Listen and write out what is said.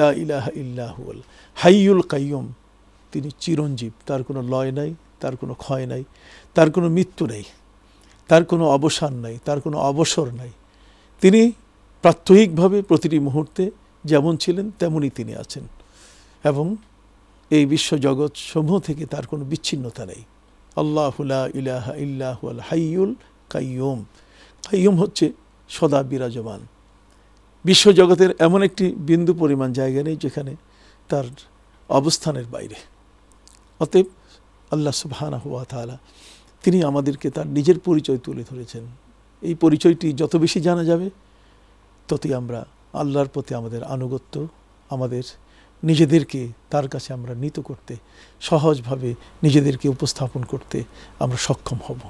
লা ইলাহা ইল্লাহুল হাইয়ুল কাইয়ুম তিনি চিরঞ্জীব তার কোনো লয় নাই তার কোনো ক্ষয় নাই তার কোনো মৃত্যু নেই তার কোনো অবসান নাই তার কোনো অবসর নাই তিনি প্রাত্যহিকভাবে প্রতিটি মুহূর্তে যেমন ছিলেন তেমনই তিনি আছেন এবং এই বিশ্বজগৎ সমূহ থেকে তার কোনো বিচ্ছিন্নতা নেই আল্লাহুল্লা ইলাহা ইল্লাহুল হাইয়ুল কাইয়ুম কাইয়ুম হচ্ছে সদা বিরাজমান বিশ্বজগতের এমন একটি বিন্দু পরিমাণ জায়গা নেই যেখানে তার অবস্থানের বাইরে অতএব আল্লাহ সুবাহানা হুয়া তালা তিনি আমাদেরকে তার নিজের পরিচয় তুলে ধরেছেন এই পরিচয়টি যত বেশি জানা যাবে ততই আমরা আল্লাহর প্রতি আমাদের আনুগত্য আমাদের নিজেদেরকে তার কাছে আমরা নিত করতে সহজভাবে নিজেদেরকে উপস্থাপন করতে আমরা সক্ষম হব